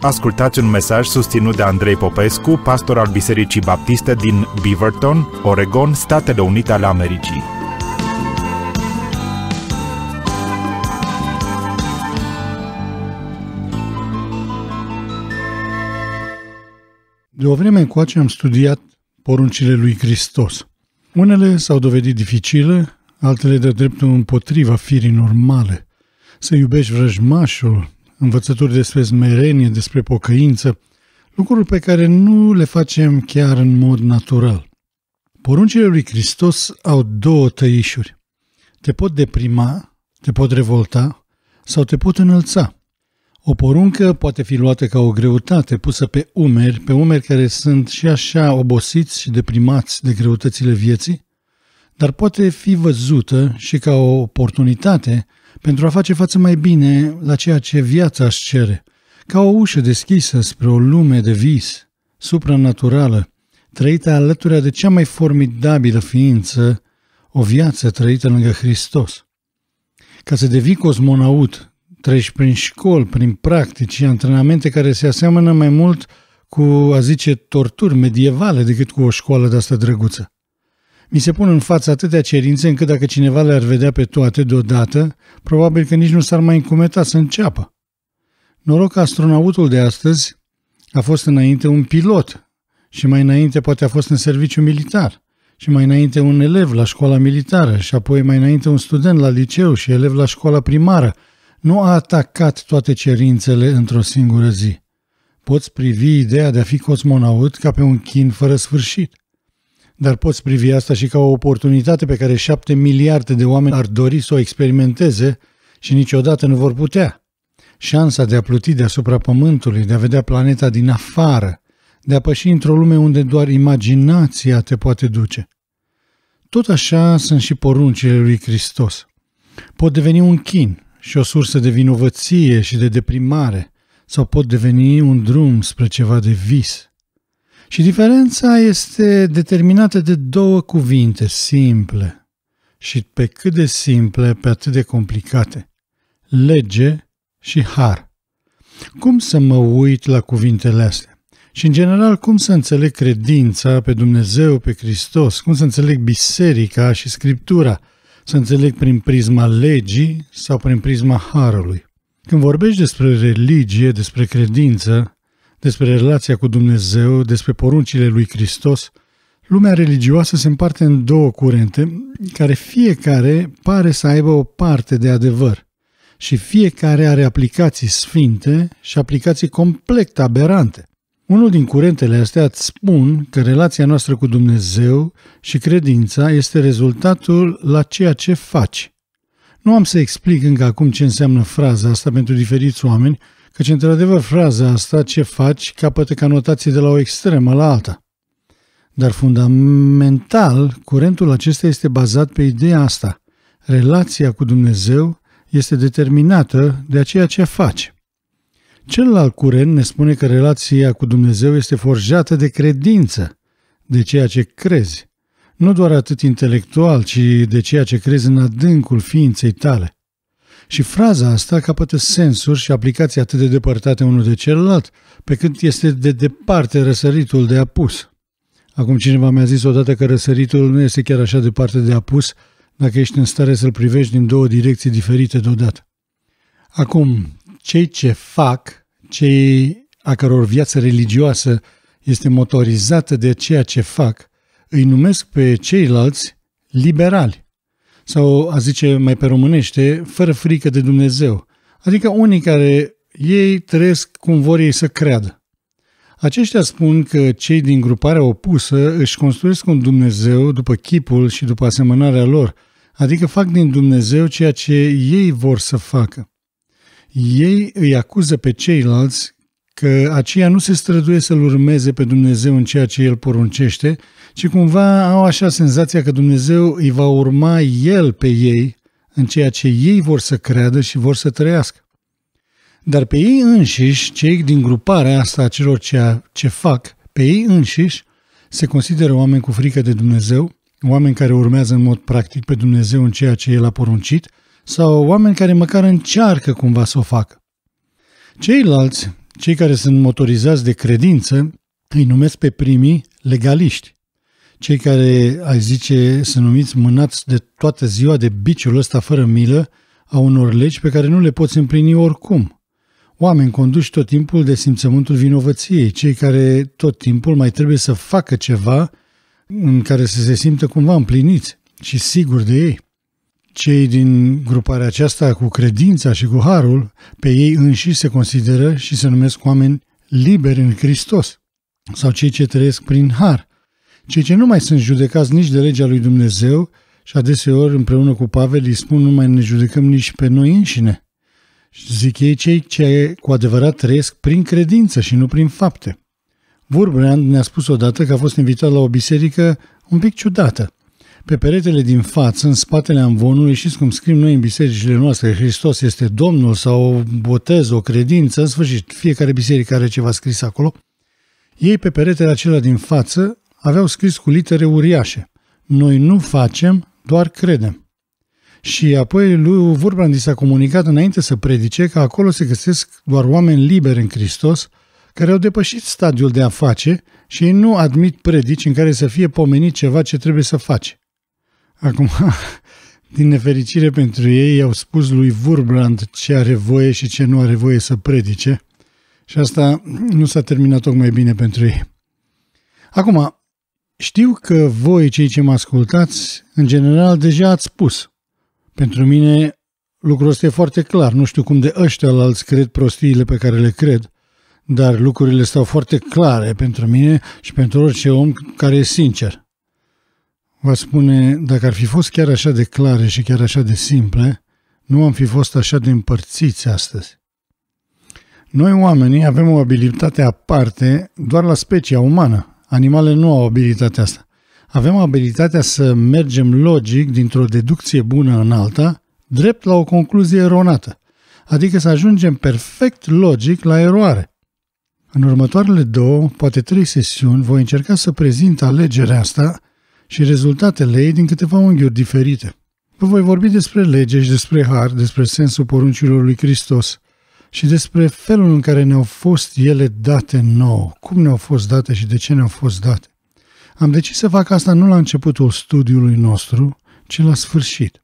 Ascultați un mesaj susținut de Andrei Popescu, pastor al Bisericii Baptiste din Beaverton, Oregon, Statele Unite ale Americii. De o vreme încoace am studiat poruncile lui Hristos. Unele s-au dovedit dificile, altele de dreptul împotriva firii normale. Să iubești vrăjmașul, învățături despre smerenie, despre pocăință, lucruri pe care nu le facem chiar în mod natural. Poruncile lui Hristos au două tăișuri. Te pot deprima, te pot revolta sau te pot înălța. O poruncă poate fi luată ca o greutate pusă pe umeri, pe umeri care sunt și așa obosiți și deprimați de greutățile vieții, dar poate fi văzută și ca o oportunitate pentru a face față mai bine la ceea ce viața își cere, ca o ușă deschisă spre o lume de vis, supranaturală, trăită alături de cea mai formidabilă ființă, o viață trăită lângă Hristos. Ca să devii cosmonaut, treci prin școli, prin practici și antrenamente care se aseamănă mai mult cu, a zice, torturi medievale decât cu o școală de asta drăguță. Mi se pun în față atâtea cerințe încât dacă cineva le-ar vedea pe toate deodată, probabil că nici nu s-ar mai încumeta să înceapă. Noroc că astronautul de astăzi a fost înainte un pilot și mai înainte poate a fost în serviciu militar și mai înainte un elev la școala militară și apoi mai înainte un student la liceu și elev la școala primară. Nu a atacat toate cerințele într-o singură zi. Poți privi ideea de a fi cosmonaut ca pe un chin fără sfârșit – dar poți privi asta și ca o oportunitate pe care șapte miliarde de oameni ar dori să o experimenteze și niciodată nu vor putea. Șansa de a pluti deasupra Pământului, de a vedea planeta din afară, de a păși într-o lume unde doar imaginația te poate duce. Tot așa sunt și poruncile lui Hristos. Pot deveni un chin și o sursă de vinovăție și de deprimare, sau pot deveni un drum spre ceva de vis. Și diferența este determinată de două cuvinte simple și pe cât de simple, pe atât de complicate. Lege și har. Cum să mă uit la cuvintele astea? Și în general, cum să înțeleg credința pe Dumnezeu, pe Hristos? Cum să înțeleg biserica și Scriptura? Să înțeleg prin prisma legii sau prin prisma harului? Când vorbești despre religie, despre credință, despre relația cu Dumnezeu, despre poruncile lui Hristos, lumea religioasă se împarte în două curente, care fiecare pare să aibă o parte de adevăr și fiecare are aplicații sfinte și aplicații complet aberante. Unul din curentele astea îți spun că relația noastră cu Dumnezeu și credința este rezultatul la ceea ce faci. Nu am să explic încă acum ce înseamnă fraza asta pentru diferiți oameni, căci într-adevăr fraza asta, ce faci, capătă ca notații de la o extremă la alta. Dar fundamental, curentul acesta este bazat pe ideea asta. Relația cu Dumnezeu este determinată de ceea ce faci. Celălalt curent ne spune că relația cu Dumnezeu este forjată de credință, de ceea ce crezi. Nu doar atât intelectual, ci de ceea ce crezi în adâncul ființei tale. Și fraza asta capătă sensuri și aplicații atât de depărtate unul de celălalt, pe cât este de departe răsăritul de apus. Acum cineva mi-a zis odată că răsăritul nu este chiar așa departe de apus dacă ești în stare să-l privești din două direcții diferite deodată. Acum, cei ce fac, cei a căror viață religioasă este motorizată de ceea ce fac, îi numesc pe ceilalți liberali sau a zice mai pe românește, fără frică de Dumnezeu. Adică unii care ei trăiesc cum vor ei să creadă. Aceștia spun că cei din gruparea opusă își construiesc un Dumnezeu după chipul și după asemănarea lor, adică fac din Dumnezeu ceea ce ei vor să facă. Ei îi acuză pe ceilalți că aceia nu se străduie să-L urmeze pe Dumnezeu în ceea ce El poruncește, și cumva au așa senzația că Dumnezeu îi va urma El pe ei în ceea ce ei vor să creadă și vor să trăiască. Dar pe ei înșiși, cei din gruparea asta a celor ce, ce fac, pe ei înșiși se consideră oameni cu frică de Dumnezeu, oameni care urmează în mod practic pe Dumnezeu în ceea ce El a poruncit, sau oameni care măcar încearcă cumva să o facă. Ceilalți, cei care sunt motorizați de credință, îi numesc pe primii legaliști cei care, ai zice, sunt numiți mânați de toată ziua de biciul ăsta fără milă a unor legi pe care nu le poți împlini oricum. Oameni conduși tot timpul de simțământul vinovăției, cei care tot timpul mai trebuie să facă ceva în care să se simtă cumva împliniți și siguri de ei. Cei din gruparea aceasta cu credința și cu harul, pe ei înși se consideră și se numesc oameni liberi în Hristos, sau cei ce trăiesc prin har, cei ce nu mai sunt judecați nici de legea lui Dumnezeu și adeseori împreună cu Pavel îi spun nu mai ne judecăm nici pe noi înșine. Zic ei cei ce cu adevărat trăiesc prin credință și nu prin fapte. Vorbrean ne-a spus odată că a fost invitat la o biserică un pic ciudată. Pe peretele din față, în spatele amvonului, știți cum scrim noi în bisericile noastre, Hristos este Domnul sau o botez, o credință, în sfârșit, fiecare biserică are ceva scris acolo. Ei pe peretele acela din față aveau scris cu litere uriașe. Noi nu facem, doar credem. Și apoi lui Vurbrand s-a comunicat înainte să predice că acolo se găsesc doar oameni liberi în Hristos, care au depășit stadiul de a face și ei nu admit predici în care să fie pomenit ceva ce trebuie să faci. Acum, din nefericire pentru ei, i-au spus lui Vurbrand ce are voie și ce nu are voie să predice și asta nu s-a terminat tocmai bine pentru ei. Acum, știu că voi, cei ce mă ascultați, în general deja ați spus. Pentru mine lucrul ăsta e foarte clar. Nu știu cum de ăștia alți cred prostiile pe care le cred, dar lucrurile stau foarte clare pentru mine și pentru orice om care e sincer. Vă spune, dacă ar fi fost chiar așa de clare și chiar așa de simple, nu am fi fost așa de împărțiți astăzi. Noi oamenii avem o abilitate aparte doar la specia umană, Animalele nu au abilitatea asta. Avem abilitatea să mergem logic dintr-o deducție bună în alta, drept la o concluzie eronată, adică să ajungem perfect logic la eroare. În următoarele două, poate trei sesiuni, voi încerca să prezint alegerea asta și rezultatele ei din câteva unghiuri diferite. Vă voi vorbi despre lege și despre har, despre sensul poruncilor lui Hristos, și despre felul în care ne-au fost ele date nouă, cum ne-au fost date și de ce ne-au fost date. Am decis să fac asta nu la începutul studiului nostru, ci la sfârșit.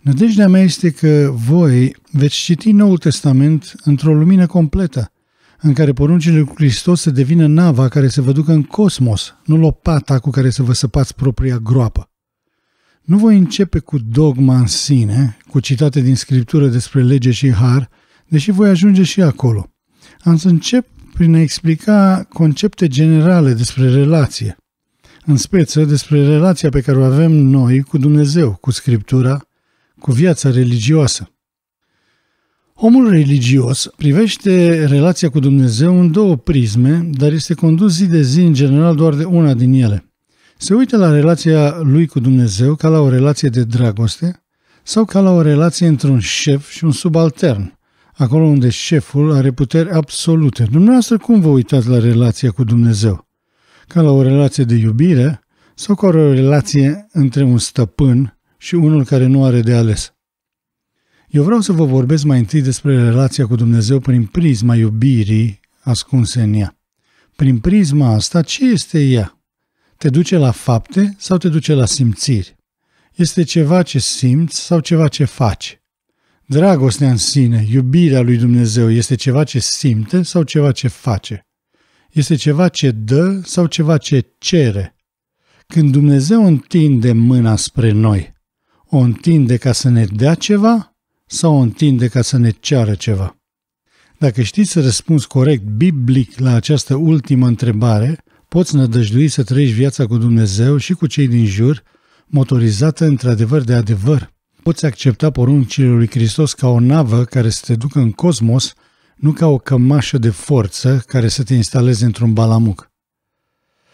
Nădejdea mea este că voi veți citi Noul Testament într-o lumină completă, în care poruncile lui Hristos să devină nava care să vă ducă în cosmos, nu lopata cu care să vă săpați propria groapă. Nu voi începe cu dogma în sine, cu citate din scriptură despre lege și har, deși voi ajunge și acolo. Am să încep prin a explica concepte generale despre relație, în speță despre relația pe care o avem noi cu Dumnezeu, cu Scriptura, cu viața religioasă. Omul religios privește relația cu Dumnezeu în două prisme, dar este condus zi de zi în general doar de una din ele. Se uită la relația lui cu Dumnezeu ca la o relație de dragoste sau ca la o relație între un șef și un subaltern, acolo unde șeful are puteri absolute. Dumneavoastră cum vă uitați la relația cu Dumnezeu? Ca la o relație de iubire sau ca o relație între un stăpân și unul care nu are de ales? Eu vreau să vă vorbesc mai întâi despre relația cu Dumnezeu prin prisma iubirii ascunse în ea. Prin prisma asta, ce este ea? Te duce la fapte sau te duce la simțiri? Este ceva ce simți sau ceva ce faci? Dragostea în sine, iubirea lui Dumnezeu, este ceva ce simte sau ceva ce face? Este ceva ce dă sau ceva ce cere? Când Dumnezeu întinde mâna spre noi, o întinde ca să ne dea ceva sau o întinde ca să ne ceară ceva? Dacă știi să răspunzi corect biblic la această ultimă întrebare, poți nădăjdui să trăiești viața cu Dumnezeu și cu cei din jur, motorizată într-adevăr de adevăr. Poți accepta poruncile lui Hristos ca o navă care să te ducă în cosmos, nu ca o cămașă de forță care să te instaleze într-un balamuc.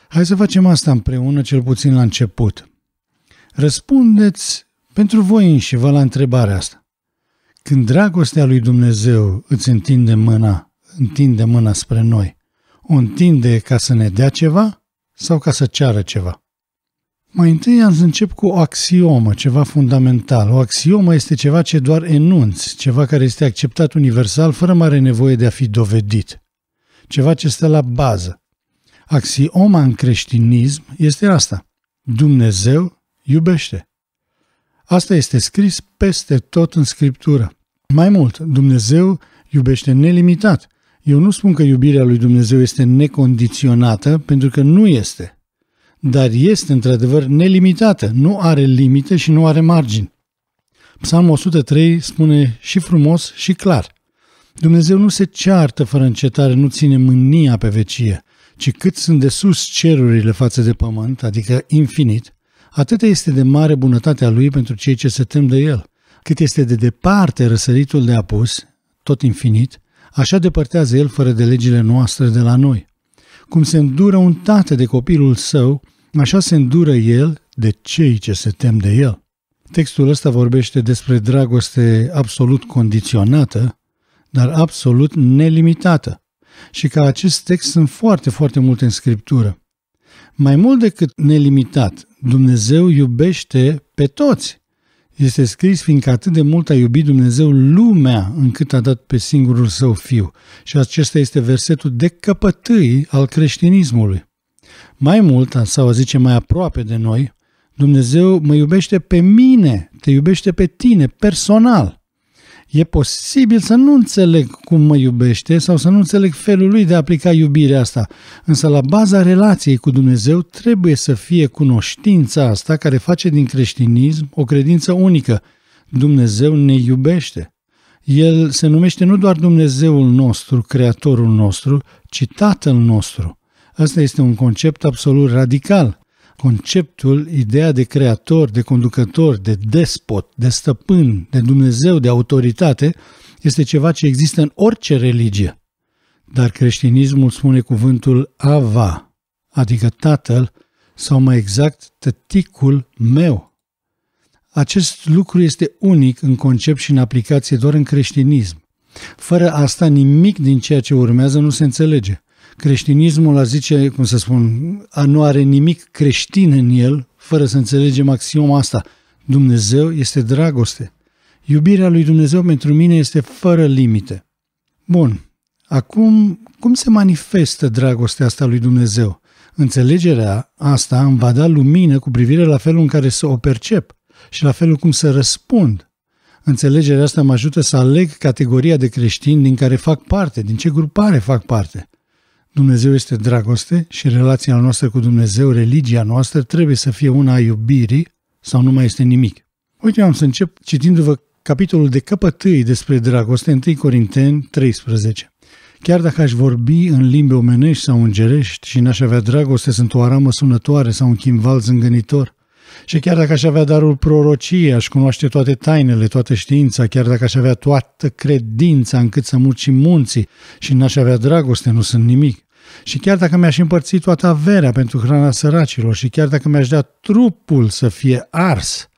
Hai să facem asta împreună, cel puțin la început. Răspundeți pentru voi înși vă la întrebarea asta. Când dragostea lui Dumnezeu îți întinde mâna, întinde mâna spre noi, o întinde ca să ne dea ceva sau ca să ceară ceva? Mai întâi am să încep cu o axiomă, ceva fundamental. O axiomă este ceva ce doar enunți, ceva care este acceptat universal fără mare nevoie de a fi dovedit. Ceva ce stă la bază. Axioma în creștinism este asta. Dumnezeu iubește. Asta este scris peste tot în Scriptură. Mai mult, Dumnezeu iubește nelimitat. Eu nu spun că iubirea lui Dumnezeu este necondiționată, pentru că nu este dar este într-adevăr nelimitată, nu are limite și nu are margini. Psalmul 103 spune și frumos și clar. Dumnezeu nu se ceartă fără încetare, nu ține mânia pe vecie, ci cât sunt de sus cerurile față de pământ, adică infinit, atâta este de mare bunătatea lui pentru cei ce se tem de el. Cât este de departe răsăritul de apus, tot infinit, așa depărtează el fără de legile noastre de la noi. Cum se îndură un tată de copilul său, Așa se îndură el de cei ce se tem de el. Textul ăsta vorbește despre dragoste absolut condiționată, dar absolut nelimitată. Și ca acest text sunt foarte, foarte multe în scriptură. Mai mult decât nelimitat, Dumnezeu iubește pe toți. Este scris fiindcă atât de mult a iubit Dumnezeu lumea încât a dat pe singurul său fiu. Și acesta este versetul de căpătâi al creștinismului. Mai mult, sau zice mai aproape de noi, Dumnezeu mă iubește pe mine, te iubește pe tine, personal. E posibil să nu înțeleg cum mă iubește sau să nu înțeleg felul lui de a aplica iubirea asta, însă la baza relației cu Dumnezeu trebuie să fie cunoștința asta care face din creștinism o credință unică. Dumnezeu ne iubește. El se numește nu doar Dumnezeul nostru, Creatorul nostru, ci Tatăl nostru. Asta este un concept absolut radical. Conceptul, ideea de creator, de conducător, de despot, de stăpân, de Dumnezeu, de autoritate, este ceva ce există în orice religie. Dar creștinismul spune cuvântul Ava, adică Tatăl, sau mai exact, tăticul meu. Acest lucru este unic în concept și în aplicație doar în creștinism. Fără asta nimic din ceea ce urmează nu se înțelege creștinismul, a zice, cum să spun, a nu are nimic creștin în el, fără să înțelegem axioma asta. Dumnezeu este dragoste. Iubirea lui Dumnezeu pentru mine este fără limite. Bun, acum cum se manifestă dragostea asta lui Dumnezeu? Înțelegerea asta îmi va da lumină cu privire la felul în care să o percep și la felul cum să răspund. Înțelegerea asta mă ajută să aleg categoria de creștini din care fac parte, din ce grupare fac parte. Dumnezeu este dragoste și relația noastră cu Dumnezeu, religia noastră, trebuie să fie una a iubirii sau nu mai este nimic. Uite, am să încep citindu-vă capitolul de căpătâi despre dragoste, 1 Corinteni 13. Chiar dacă aș vorbi în limbe omenești sau îngerești și n-aș avea dragoste, sunt o aramă sunătoare sau un chimval zângănitor. Și chiar dacă aș avea darul prorociei, aș cunoaște toate tainele, toată știința, chiar dacă aș avea toată credința încât să muci munții și n-aș avea dragoste, nu sunt nimic. Și chiar dacă mi-aș împărți toată averea pentru hrana săracilor și chiar dacă mi-aș da trupul să fie ars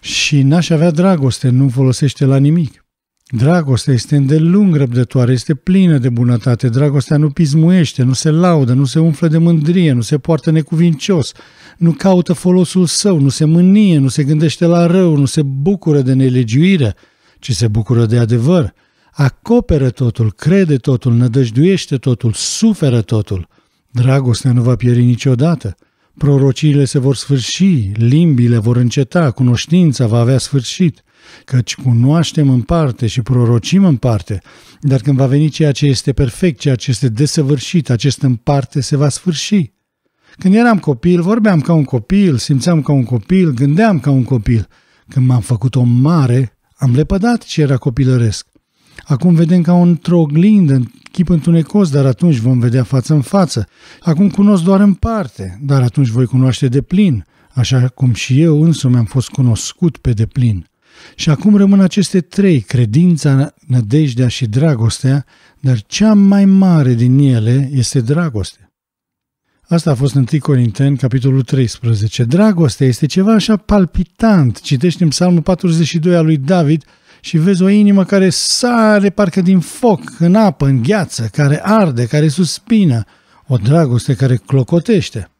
și n-aș avea dragoste, nu folosește la nimic. Dragostea este îndelung răbdătoare, este plină de bunătate, dragostea nu pismuiește, nu se laudă, nu se umflă de mândrie, nu se poartă necuvincios, nu caută folosul său, nu se mânie, nu se gândește la rău, nu se bucură de nelegiuire, ci se bucură de adevăr, acoperă totul, crede totul, nădăjduiește totul, suferă totul. Dragostea nu va pieri niciodată. Prorociile se vor sfârși, limbile vor înceta, cunoștința va avea sfârșit, căci cunoaștem în parte și prorocim în parte, dar când va veni ceea ce este perfect, ceea ce este desăvârșit, acest în parte se va sfârși. Când eram copil, vorbeam ca un copil, simțeam ca un copil, gândeam ca un copil. Când m-am făcut om mare, am lepădat ce era copilăresc Acum vedem ca un troglindă în chip întunecos, dar atunci vom vedea față în față. Acum cunosc doar în parte, dar atunci voi cunoaște de plin, așa cum și eu însumi am fost cunoscut pe deplin. Și acum rămân aceste trei, credința, nădejdea și dragostea, dar cea mai mare din ele este dragostea. Asta a fost în Corinteni, capitolul 13. Dragostea este ceva așa palpitant. Citește în psalmul 42 al lui David – și vezi o inimă care sare parcă din foc, în apă, în gheață, care arde, care suspină, o dragoste care clocotește.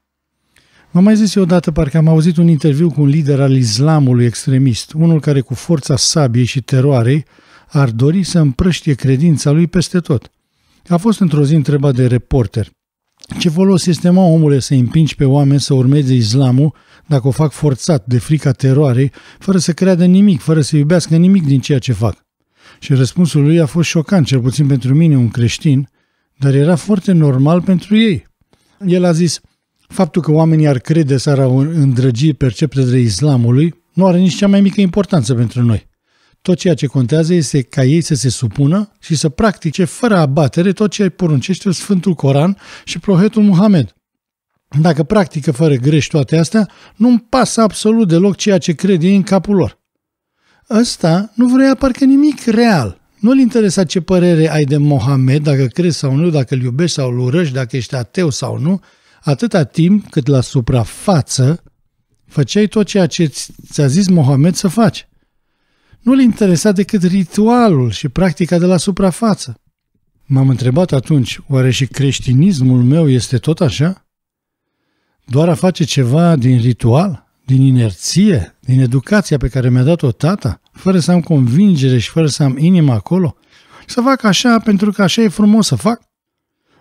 m am mai zis eu odată, parcă am auzit un interviu cu un lider al islamului extremist, unul care cu forța sabiei și teroarei ar dori să împrăștie credința lui peste tot. A fost într-o zi întrebat de reporter. Ce folos este, mă, omule, să împingi pe oameni să urmeze islamul dacă o fac forțat, de frica teroarei, fără să creadă nimic, fără să iubească nimic din ceea ce fac. Și răspunsul lui a fost șocant, cel puțin pentru mine, un creștin, dar era foarte normal pentru ei. El a zis, faptul că oamenii ar crede, s-ar îndrăgi percepțiile islamului, nu are nici cea mai mică importanță pentru noi. Tot ceea ce contează este ca ei să se supună și să practice fără abatere tot ce poruncește Sfântul Coran și Prohetul Muhammed. Dacă practică fără greș toate astea, nu-mi pasă absolut deloc ceea ce crede în capul lor. Ăsta nu vrea parcă nimic real. Nu-l interesa ce părere ai de Mohamed, dacă crezi sau nu, dacă îl iubești sau îl urăști, dacă ești ateu sau nu, atâta timp cât la suprafață făceai tot ceea ce ți-a zis Mohamed să faci. Nu-l interesa decât ritualul și practica de la suprafață. M-am întrebat atunci, oare și creștinismul meu este tot așa? Doar a face ceva din ritual, din inerție, din educația pe care mi-a dat-o tata, fără să am convingere și fără să am inimă acolo? Să fac așa pentru că așa e frumos să fac?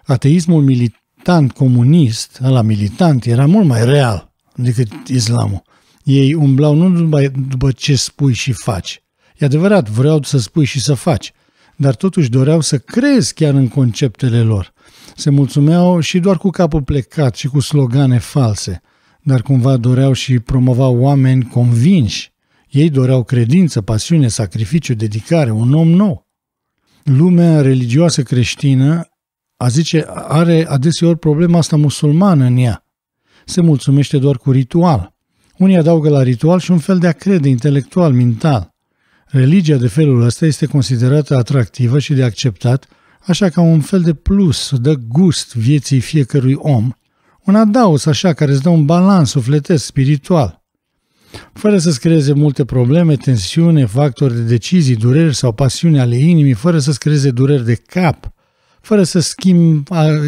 Ateismul militant comunist, la militant, era mult mai real decât islamul. Ei umblau nu numai după ce spui și faci. E adevărat, vreau să spui și să faci, dar totuși doreau să crezi chiar în conceptele lor se mulțumeau și doar cu capul plecat și cu slogane false, dar cumva doreau și promovau oameni convinși. Ei doreau credință, pasiune, sacrificiu, dedicare, un om nou. Lumea religioasă creștină a zice, are adeseori problema asta musulmană în ea. Se mulțumește doar cu ritual. Unii adaugă la ritual și un fel de a crede intelectual, mental. Religia de felul ăsta este considerată atractivă și de acceptat așa ca un fel de plus, dă gust vieții fiecărui om, un adaus așa care îți dă un balans sufletesc, spiritual. Fără să-ți creeze multe probleme, tensiune, factori de decizii, dureri sau pasiuni ale inimii, fără să-ți creeze dureri de cap, fără să schimbi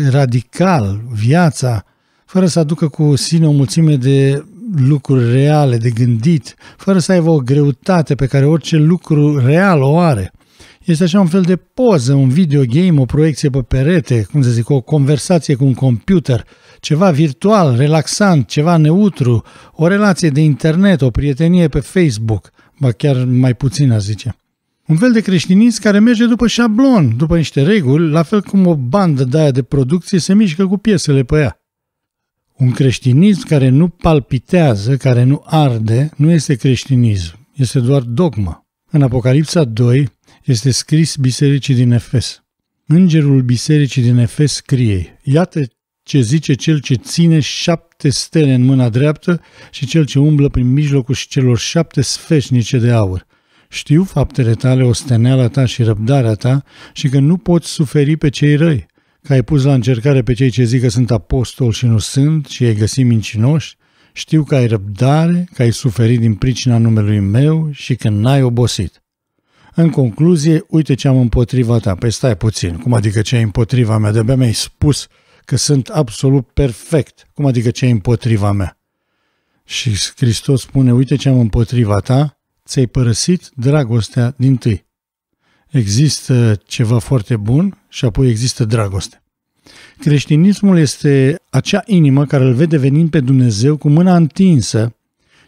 radical viața, fără să aducă cu sine o mulțime de lucruri reale, de gândit, fără să aibă o greutate pe care orice lucru real o are – este așa un fel de poză, un videogame, o proiecție pe perete, cum să zic, o conversație cu un computer, ceva virtual, relaxant, ceva neutru, o relație de internet, o prietenie pe Facebook, ba chiar mai puțin, a zice. Un fel de creștinism care merge după șablon, după niște reguli, la fel cum o bandă de aia de producție se mișcă cu piesele pe ea. Un creștinism care nu palpitează, care nu arde, nu este creștinism, este doar dogmă. În Apocalipsa 2, este scris bisericii din Efes. Îngerul bisericii din Efes scrie, iată ce zice cel ce ține șapte stele în mâna dreaptă și cel ce umblă prin mijlocul și celor șapte sfeșnice de aur. Știu faptele tale, osteneala ta și răbdarea ta și că nu poți suferi pe cei răi, că ai pus la încercare pe cei ce zic că sunt apostoli și nu sunt și ai găsit mincinoși, știu că ai răbdare, că ai suferit din pricina numelui meu și că n-ai obosit. În concluzie, uite ce am împotriva ta. Păi stai puțin, cum adică ce ai împotriva mea? De-abia mi-ai spus că sunt absolut perfect. Cum adică ce ai împotriva mea? Și Hristos spune, uite ce am împotriva ta, ți-ai părăsit dragostea din tâi. Există ceva foarte bun și apoi există dragoste. Creștinismul este acea inimă care îl vede venind pe Dumnezeu cu mâna întinsă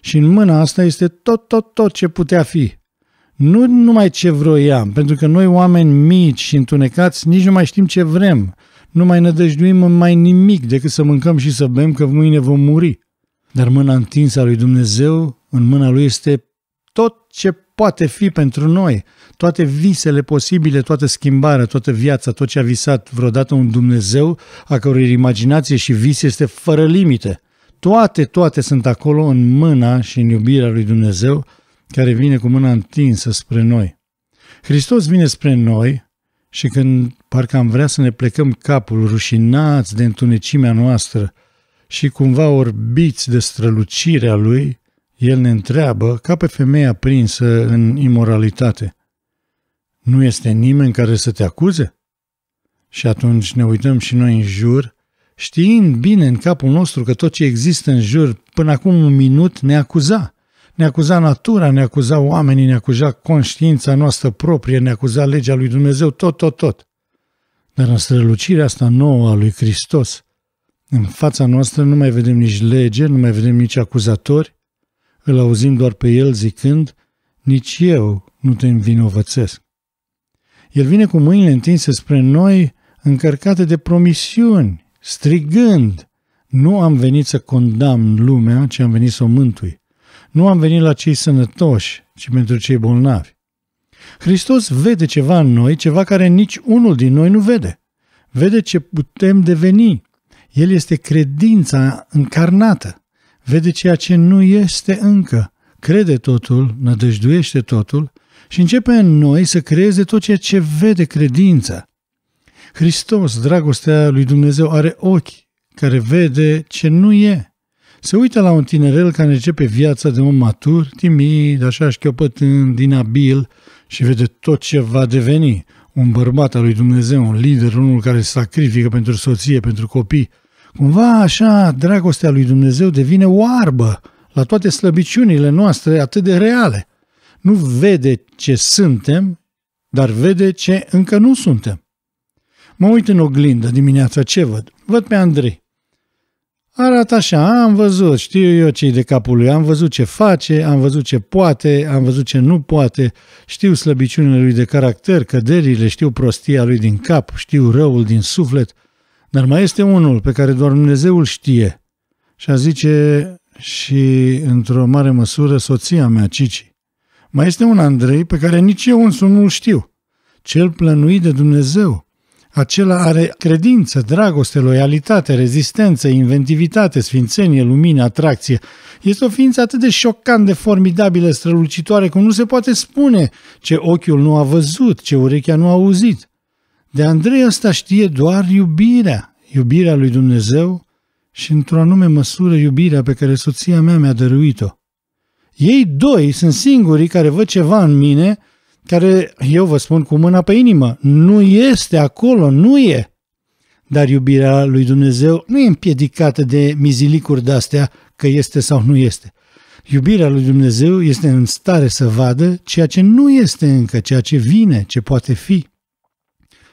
și în mâna asta este tot, tot, tot ce putea fi. Nu numai ce vroiam, pentru că noi oameni mici și întunecați nici nu mai știm ce vrem. Nu mai nădăjduim în mai nimic decât să mâncăm și să bem că mâine vom muri. Dar mâna întinsă a lui Dumnezeu, în mâna lui este tot ce poate fi pentru noi, toate visele posibile, toată schimbarea, toată viața, tot ce a visat vreodată un Dumnezeu, a cărui imaginație și vis este fără limite. Toate, toate sunt acolo în mâna și în iubirea lui Dumnezeu, care vine cu mâna întinsă spre noi. Hristos vine spre noi și când parcă am vrea să ne plecăm capul rușinați de întunecimea noastră și cumva orbiți de strălucirea Lui, El ne întreabă ca pe femeia prinsă în imoralitate. Nu este nimeni care să te acuze? Și atunci ne uităm și noi în jur, știind bine în capul nostru că tot ce există în jur până acum un minut ne acuza – ne acuza natura, ne acuza oamenii, ne acuza conștiința noastră proprie, ne acuza legea lui Dumnezeu, tot, tot, tot. Dar în strălucirea asta nouă a lui Hristos, în fața noastră nu mai vedem nici lege, nu mai vedem nici acuzatori, îl auzim doar pe el zicând, nici eu nu te învinovățesc. El vine cu mâinile întinse spre noi, încărcate de promisiuni, strigând, nu am venit să condamn lumea, ci am venit să o mântui. Nu am venit la cei sănătoși, ci pentru cei bolnavi. Hristos vede ceva în noi, ceva care nici unul din noi nu vede. Vede ce putem deveni. El este credința încarnată. Vede ceea ce nu este încă. Crede totul, nădăjduiește totul și începe în noi să creeze tot ceea ce vede credința. Hristos, dragostea lui Dumnezeu, are ochi care vede ce nu e. Se uită la un tinerel care începe viața de un matur, timid, așa șchiopătând, abil și vede tot ce va deveni. Un bărbat al lui Dumnezeu, un lider, unul care se sacrifică pentru soție, pentru copii. Cumva așa, dragostea lui Dumnezeu devine oarbă la toate slăbiciunile noastre atât de reale. Nu vede ce suntem, dar vede ce încă nu suntem. Mă uit în oglindă dimineața, ce văd? Văd pe Andrei arată așa, am văzut, știu eu ce de capul lui, am văzut ce face, am văzut ce poate, am văzut ce nu poate, știu slăbiciunile lui de caracter, căderile, știu prostia lui din cap, știu răul din suflet, dar mai este unul pe care doar Dumnezeul știe. Și a zice și, într-o mare măsură, soția mea, Cici. Mai este un Andrei pe care nici eu însumi nu știu, cel plănuit de Dumnezeu, acela are credință, dragoste, loialitate, rezistență, inventivitate, sfințenie, lumină, atracție. Este o ființă atât de șocant de formidabilă, strălucitoare, cum nu se poate spune ce ochiul nu a văzut, ce urechea nu a auzit. De Andrei ăsta știe doar iubirea, iubirea lui Dumnezeu și într-o anume măsură iubirea pe care soția mea mi-a dăruit-o. Ei doi sunt singurii care văd ceva în mine – care, eu vă spun cu mâna pe inimă, nu este acolo, nu e. Dar iubirea lui Dumnezeu nu e împiedicată de mizilicuri de-astea că este sau nu este. Iubirea lui Dumnezeu este în stare să vadă ceea ce nu este încă, ceea ce vine, ce poate fi.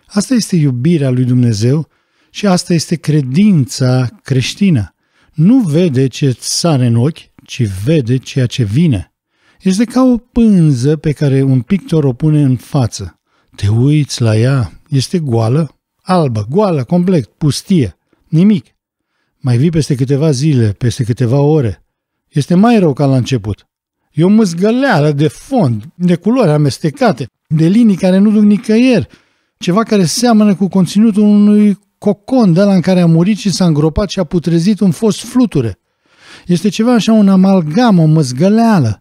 Asta este iubirea lui Dumnezeu și asta este credința creștină. Nu vede ce sare în ochi, ci vede ceea ce vine. Este ca o pânză pe care un pictor o pune în față. Te uiți la ea, este goală, albă, goală, complet, pustie, nimic. Mai vii peste câteva zile, peste câteva ore. Este mai rău ca la început. E o măzgăleală de fond, de culori amestecate, de linii care nu duc nicăieri, ceva care seamănă cu conținutul unui cocon de la în care a murit și s-a îngropat și a putrezit un fost fluture. Este ceva așa un amalgam, o măzgăleală.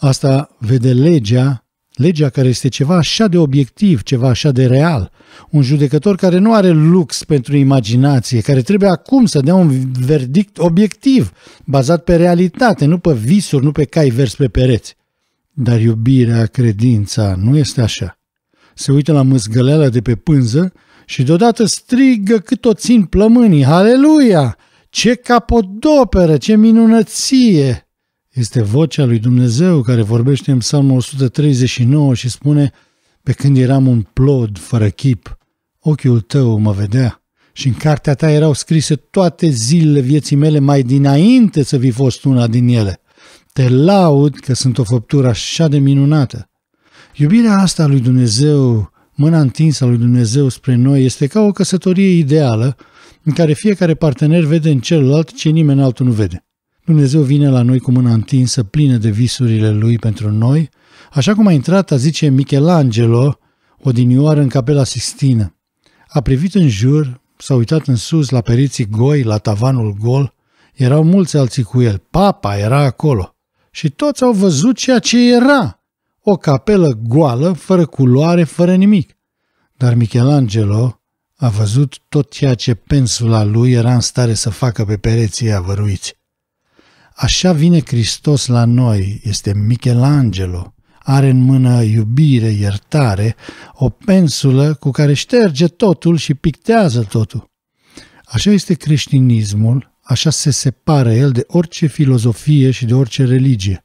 Asta vede legea, legea care este ceva așa de obiectiv, ceva așa de real. Un judecător care nu are lux pentru imaginație, care trebuie acum să dea un verdict obiectiv, bazat pe realitate, nu pe visuri, nu pe cai vers pe pereți. Dar iubirea, credința, nu este așa. Se uită la măzgăleala de pe pânză și deodată strigă cât o țin plămânii, Haleluia! Ce capodoperă, ce minunăție! Este vocea lui Dumnezeu care vorbește în Psalmul 139 și spune Pe când eram un plod fără chip, ochiul tău mă vedea și în cartea ta erau scrise toate zilele vieții mele mai dinainte să fi fost una din ele. Te laud că sunt o făptură așa de minunată. Iubirea asta lui Dumnezeu, mâna întinsă a lui Dumnezeu spre noi, este ca o căsătorie ideală în care fiecare partener vede în celălalt ce nimeni altul nu vede. Dumnezeu vine la noi cu mâna întinsă, plină de visurile Lui pentru noi, așa cum a intrat, a zice Michelangelo, odinioară în capela Sistină. A privit în jur, s-a uitat în sus la periții goi, la tavanul gol, erau mulți alții cu el, papa era acolo. Și toți au văzut ceea ce era, o capelă goală, fără culoare, fără nimic. Dar Michelangelo a văzut tot ceea ce pensula lui era în stare să facă pe pereții avăruiți. Așa vine Hristos la noi, este Michelangelo, are în mână iubire, iertare, o pensulă cu care șterge totul și pictează totul. Așa este creștinismul, așa se separă el de orice filozofie și de orice religie.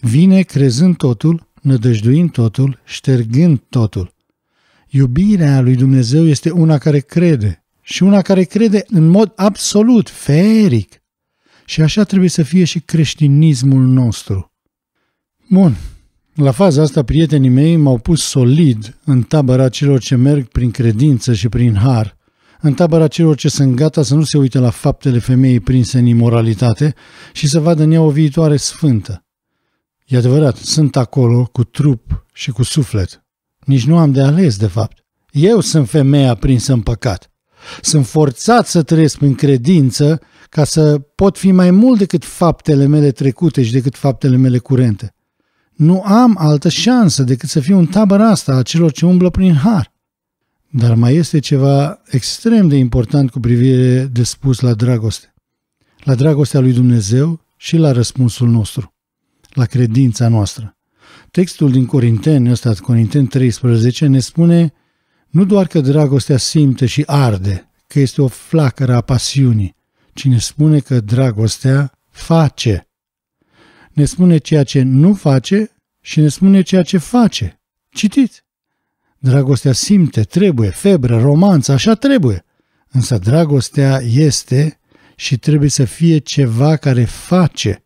Vine crezând totul, nădăjduind totul, ștergând totul. Iubirea lui Dumnezeu este una care crede și una care crede în mod absolut, feric. Și așa trebuie să fie și creștinismul nostru. Bun, la faza asta prietenii mei m-au pus solid în tabăra celor ce merg prin credință și prin har, în tabăra celor ce sunt gata să nu se uite la faptele femeii prinse în imoralitate și să vadă în ea o viitoare sfântă. E adevărat, sunt acolo cu trup și cu suflet. Nici nu am de ales, de fapt. Eu sunt femeia prinsă în păcat. Sunt forțat să trăiesc prin credință ca să pot fi mai mult decât faptele mele trecute și decât faptele mele curente. Nu am altă șansă decât să fiu un tabăr asta a celor ce umblă prin har. Dar mai este ceva extrem de important cu privire de spus la dragoste. La dragostea lui Dumnezeu și la răspunsul nostru, la credința noastră. Textul din Corinteni, ăsta, Corinteni 13, ne spune nu doar că dragostea simte și arde, că este o flacără a pasiunii, Cine spune că dragostea face. Ne spune ceea ce nu face și ne spune ceea ce face. Citiți! Dragostea simte, trebuie, febră, romanță, așa trebuie. Însă dragostea este și trebuie să fie ceva care face.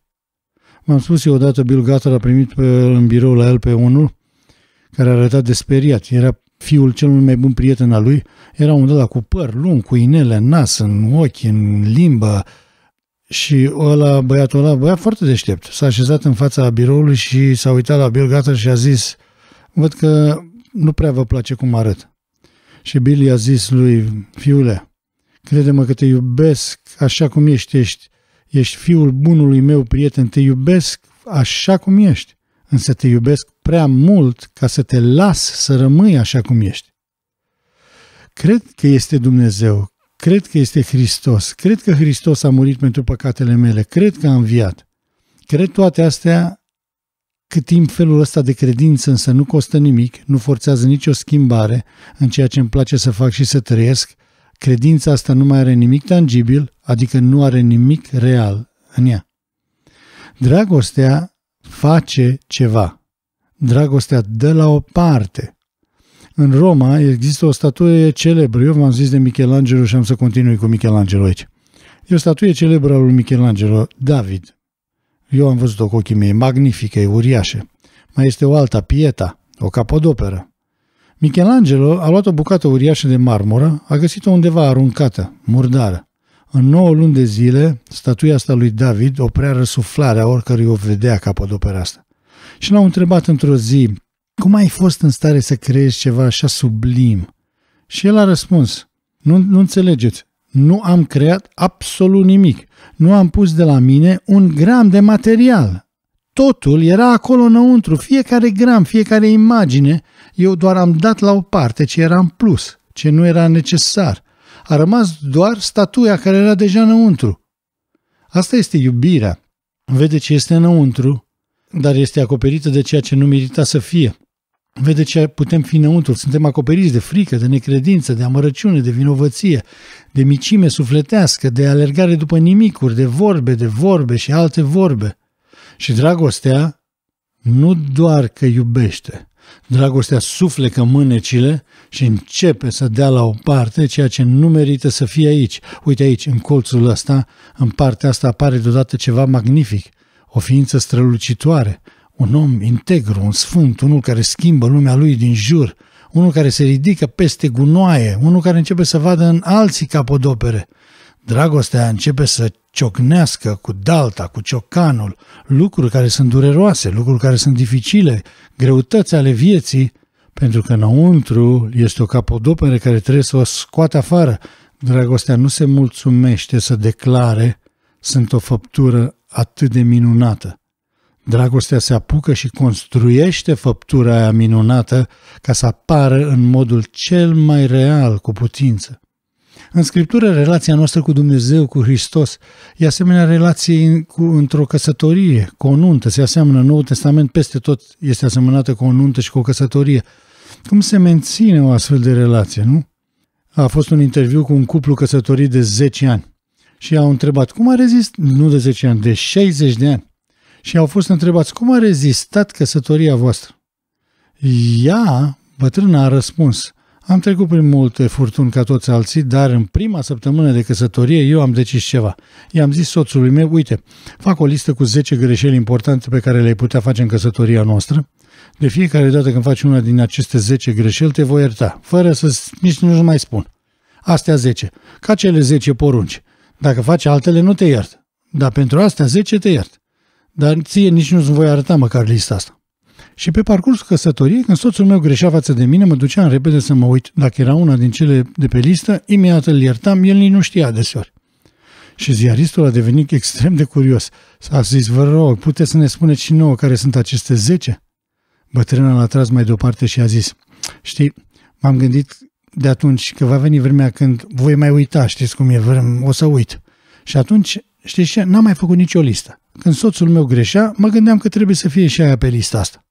M-am spus eu odată, Bill Gator a primit pe, uh, în birou la el pe unul care arăta desperiat. Era fiul cel mai bun prieten al lui era un ăla cu păr lung, cu inele în nas, în ochi, în limbă. Și ăla, băiatul ăla, băiat foarte deștept, s-a așezat în fața biroului și s-a uitat la Bill Gatter și a zis văd că nu prea vă place cum arăt. Și Bill i-a zis lui, fiule, crede-mă că te iubesc așa cum ești, ești, ești fiul bunului meu prieten, te iubesc așa cum ești, însă te iubesc prea mult ca să te las să rămâi așa cum ești. Cred că este Dumnezeu, cred că este Hristos, cred că Hristos a murit pentru păcatele mele, cred că a înviat. Cred toate astea cât timp felul ăsta de credință însă nu costă nimic, nu forțează nicio schimbare în ceea ce îmi place să fac și să trăiesc, credința asta nu mai are nimic tangibil, adică nu are nimic real în ea. Dragostea face ceva. Dragostea dă la o parte. În Roma există o statuie celebră, eu v-am zis de Michelangelo și am să continui cu Michelangelo aici. E o statuie celebră al lui Michelangelo, David. Eu am văzut-o cu ochii mei, magnifică, e uriașă. Mai este o alta, Pieta, o capodoperă. Michelangelo a luat o bucată uriașă de marmură, a găsit-o undeva aruncată, murdară. În 9 luni de zile, statuia asta lui David oprea răsuflarea oricărui o vedea capodopera asta. Și l-au întrebat într-o zi cum ai fost în stare să creezi ceva așa sublim? Și el a răspuns, nu, nu înțelegeți, nu am creat absolut nimic, nu am pus de la mine un gram de material. Totul era acolo înăuntru, fiecare gram, fiecare imagine, eu doar am dat la o parte ce era în plus, ce nu era necesar. A rămas doar statuia care era deja înăuntru. Asta este iubirea. Vede ce este înăuntru, dar este acoperită de ceea ce nu merita să fie. Vede ce putem fi înăuntru, suntem acoperiți de frică, de necredință, de amărăciune, de vinovăție, de micime sufletească, de alergare după nimicuri, de vorbe, de vorbe și alte vorbe. Și dragostea nu doar că iubește, dragostea suflecă mânecile și începe să dea la o parte ceea ce nu merită să fie aici. Uite aici, în colțul ăsta, în partea asta apare deodată ceva magnific, o ființă strălucitoare, un om integru, un sfânt, unul care schimbă lumea lui din jur, unul care se ridică peste gunoaie, unul care începe să vadă în alții capodopere. Dragostea începe să ciocnească cu dalta, cu ciocanul, lucruri care sunt dureroase, lucruri care sunt dificile, greutăți ale vieții, pentru că înăuntru este o capodopere care trebuie să o scoate afară. Dragostea nu se mulțumește să declare, sunt o făptură atât de minunată. Dragostea se apucă și construiește făptura aia minunată ca să apară în modul cel mai real cu putință. În Scriptură, relația noastră cu Dumnezeu, cu Hristos, e asemenea relației cu, într-o căsătorie, cu o nuntă. Se aseamănă în Noul Testament, peste tot este asemănată cu o nuntă și cu o căsătorie. Cum se menține o astfel de relație, nu? A fost un interviu cu un cuplu căsătorit de 10 ani și au întrebat cum a rezist, nu de 10 ani, de 60 de ani și au fost întrebați cum a rezistat căsătoria voastră. Ea, bătrâna, a răspuns, am trecut prin multe furtuni ca toți alții, dar în prima săptămână de căsătorie eu am decis ceva. I-am zis soțului meu, uite, fac o listă cu 10 greșeli importante pe care le-ai putea face în căsătoria noastră. De fiecare dată când faci una din aceste 10 greșeli, te voi ierta, fără să nici nu mai spun. Astea 10. Ca cele 10 porunci. Dacă faci altele, nu te iert. Dar pentru astea 10 te iert dar ție nici nu-ți voi arăta măcar lista asta. Și pe parcursul căsătoriei, când soțul meu greșea față de mine, mă duceam repede să mă uit. Dacă era una din cele de pe listă, imediat îl iertam, el nici nu știa deseori. Și ziaristul a devenit extrem de curios. S-a zis, vă rog, puteți să ne spuneți și nouă care sunt aceste zece? Bătrâna l-a tras mai deoparte și a zis, știi, m-am gândit de atunci că va veni vremea când voi mai uita, știți cum e, o să uit. Și atunci, știți ce, n-am mai făcut nicio listă. Când soțul meu greșea, mă gândeam că trebuie să fie și aia pe lista asta.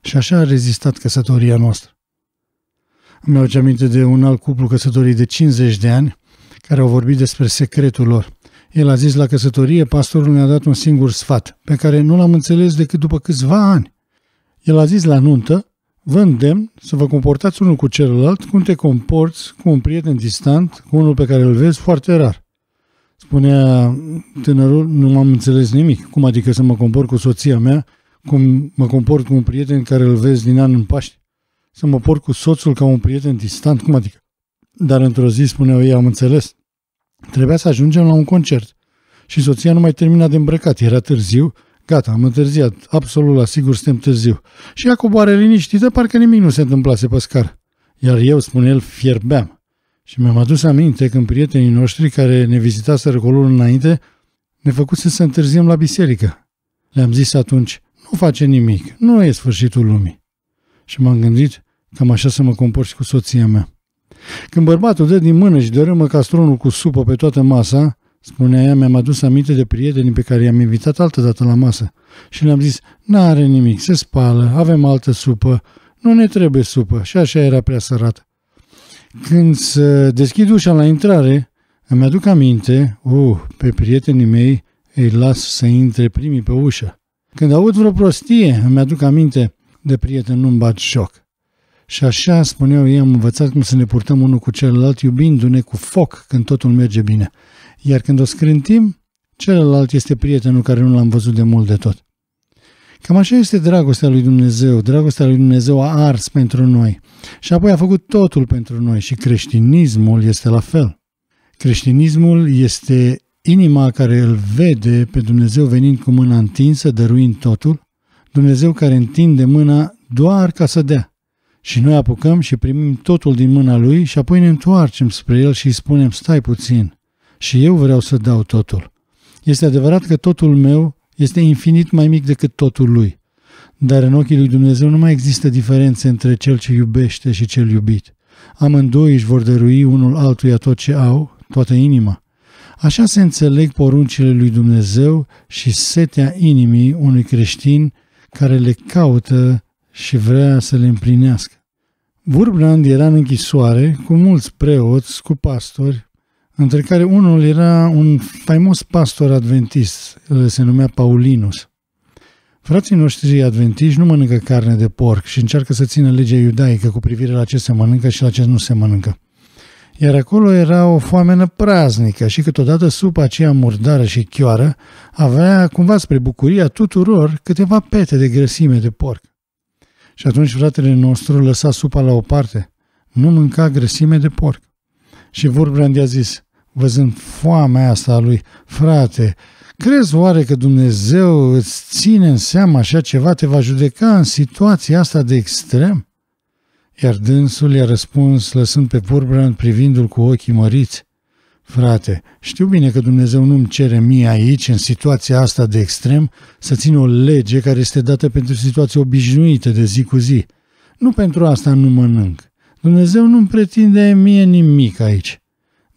Și așa a rezistat căsătoria noastră. Îmi au aminte de un alt cuplu căsătorit de 50 de ani, care au vorbit despre secretul lor. El a zis la căsătorie, pastorul ne-a dat un singur sfat, pe care nu l-am înțeles decât după câțiva ani. El a zis la nuntă, vă îndemn să vă comportați unul cu celălalt cum te comporți cu un prieten distant, cu unul pe care îl vezi foarte rar. Spunea tânărul, nu m-am înțeles nimic. Cum adică să mă compor cu soția mea, cum mă comport cu un prieten care îl vezi din an în Paști? Să mă port cu soțul ca un prieten distant, cum adică? Dar într-o zi, spuneau ei, am înțeles. Trebuia să ajungem la un concert. Și soția nu mai termina de îmbrăcat, era târziu, Gata, am întârziat, absolut la sigur suntem târziu. Și ea coboară liniștită, parcă nimic nu se întâmplase pe scară. Iar eu, spune el, fierbeam. Și mi-am adus aminte când prietenii noștri care ne vizitaseră cu înainte ne făcuse să întârziem la biserică. Le-am zis atunci, nu face nimic, nu e sfârșitul lumii. Și m-am gândit, cam așa să mă comport și cu soția mea. Când bărbatul dă din mână și dărâmă castronul cu supă pe toată masa, spunea ea, mi-am adus aminte de prietenii pe care i-am invitat altă dată la masă. Și le-am zis, n-are nimic, se spală, avem altă supă, nu ne trebuie supă și așa era prea sărată. Când se deschid ușa la intrare, îmi aduc aminte, uh, pe prietenii mei îi las să intre primii pe ușă. Când aud vreo prostie, îmi aduc aminte de prieten, nu-mi bat joc. Și așa, spuneau ei, am învățat cum să ne purtăm unul cu celălalt, iubindu-ne cu foc când totul merge bine. Iar când o scrântim, celălalt este prietenul care nu l-am văzut de mult de tot. Cam așa este dragostea lui Dumnezeu. Dragostea lui Dumnezeu a ars pentru noi. Și apoi a făcut totul pentru noi și creștinismul este la fel. Creștinismul este inima care îl vede pe Dumnezeu venind cu mâna întinsă, dăruind totul, Dumnezeu care întinde mâna doar ca să dea. Și noi apucăm și primim totul din mâna lui și apoi ne întoarcem spre el și îi spunem, stai puțin, și eu vreau să dau totul. Este adevărat că totul meu este infinit mai mic decât totul lui. Dar în ochii lui Dumnezeu nu mai există diferențe între cel ce iubește și cel iubit. Amândoi își vor dărui unul altuia tot ce au, toată inima. Așa se înțeleg poruncile lui Dumnezeu și setea inimii unui creștin care le caută și vrea să le împlinească. Vurbrand era în închisoare cu mulți preoți, cu pastori, între care unul era un faimos pastor adventist, se numea Paulinus. Frații noștri adventiști nu mănâncă carne de porc și încearcă să țină legea iudaică cu privire la ce se mănâncă și la ce nu se mănâncă. Iar acolo era o foamenă praznică și câteodată supa aceea murdară și chioară avea cumva spre bucuria tuturor câteva pete de grăsime de porc. Și atunci fratele nostru lăsa supa la o parte, nu mânca grăsime de porc. Și vorbrea a zis, văzând foamea asta a lui, frate, crezi oare că Dumnezeu îți ține în seamă așa ceva, te va judeca în situația asta de extrem? Iar dânsul i-a răspuns, lăsând pe Purbrand privindul cu ochii măriți, Frate, știu bine că Dumnezeu nu-mi cere mie aici, în situația asta de extrem, să țin o lege care este dată pentru situații obișnuite de zi cu zi. Nu pentru asta nu mănânc. Dumnezeu nu-mi pretinde mie nimic aici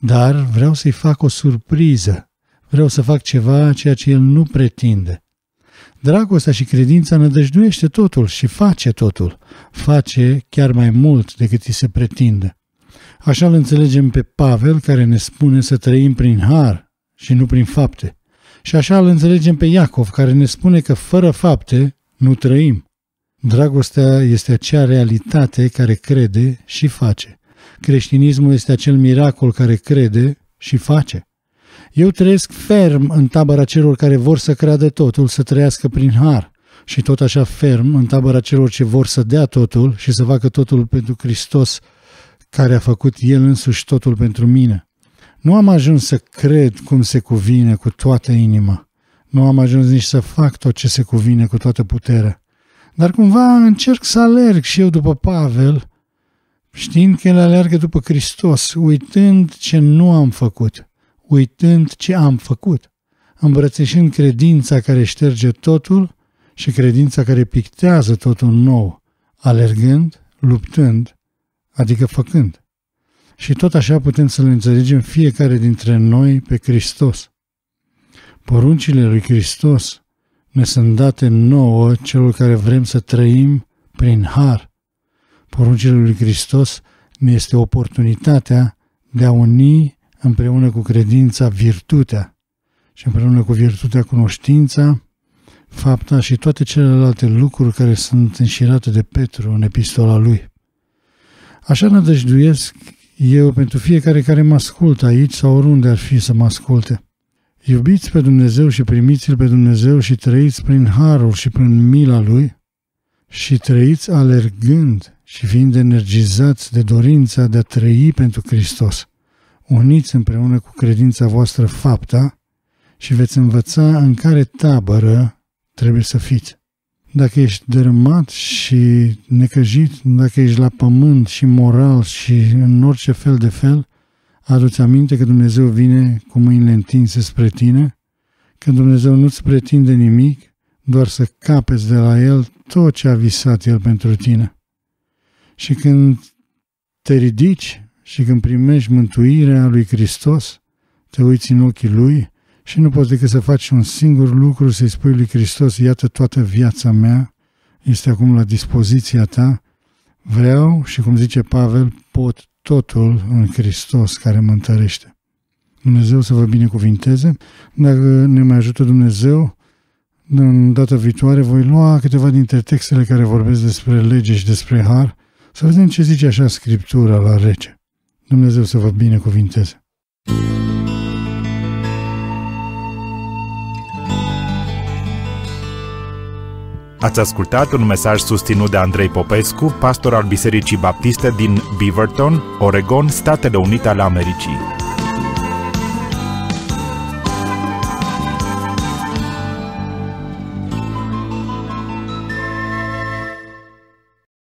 dar vreau să-i fac o surpriză. Vreau să fac ceva ceea ce el nu pretinde. Dragostea și credința nădăjduiește totul și face totul. Face chiar mai mult decât îi se pretinde. Așa îl înțelegem pe Pavel care ne spune să trăim prin har și nu prin fapte. Și așa îl înțelegem pe Iacov care ne spune că fără fapte nu trăim. Dragostea este acea realitate care crede și face. Creștinismul este acel miracol care crede și face. Eu trăiesc ferm în tabăra celor care vor să creadă totul, să trăiască prin har, și tot așa ferm în tabăra celor ce vor să dea totul și să facă totul pentru Hristos, care a făcut El însuși totul pentru mine. Nu am ajuns să cred cum se cuvine cu toată inima. Nu am ajuns nici să fac tot ce se cuvine cu toată puterea. Dar cumva încerc să alerg și eu după Pavel, știind că el alergă după Hristos, uitând ce nu am făcut, uitând ce am făcut, îmbrățișând credința care șterge totul și credința care pictează totul nou, alergând, luptând, adică făcând. Și tot așa putem să-L înțelegem fiecare dintre noi pe Hristos. Poruncile lui Hristos ne sunt date nouă celor care vrem să trăim prin har Poruncile lui Hristos ne este oportunitatea de a uni împreună cu credința virtutea și împreună cu virtutea cunoștința, fapta și toate celelalte lucruri care sunt înșirate de Petru în epistola lui. Așa nădăjduiesc eu pentru fiecare care mă ascultă aici sau oriunde ar fi să mă asculte. Iubiți pe Dumnezeu și primiți-L pe Dumnezeu și trăiți prin harul și prin mila Lui și trăiți alergând și fiind energizați de dorința de a trăi pentru Hristos, uniți împreună cu credința voastră fapta și veți învăța în care tabără trebuie să fiți. Dacă ești dărâmat și necăjit, dacă ești la pământ și moral și în orice fel de fel, aduți aminte că Dumnezeu vine cu mâinile întinse spre tine, că Dumnezeu nu-ți pretinde nimic, doar să capeți de la El tot ce a visat El pentru tine. Și când te ridici și când primești mântuirea lui Hristos, te uiți în ochii lui și nu poți decât să faci un singur lucru, să-i spui lui Hristos, iată toată viața mea este acum la dispoziția ta, vreau și cum zice Pavel, pot totul în Hristos care mă întărește. Dumnezeu să vă binecuvinteze. Dacă ne mai ajută Dumnezeu, în data viitoare voi lua câteva dintre textele care vorbesc despre lege și despre har să vedem ce zice așa Scriptura la rece. Dumnezeu să vă binecuvinteze! Ați ascultat un mesaj susținut de Andrei Popescu, pastor al Bisericii Baptiste din Beaverton, Oregon, Statele Unite ale Americii.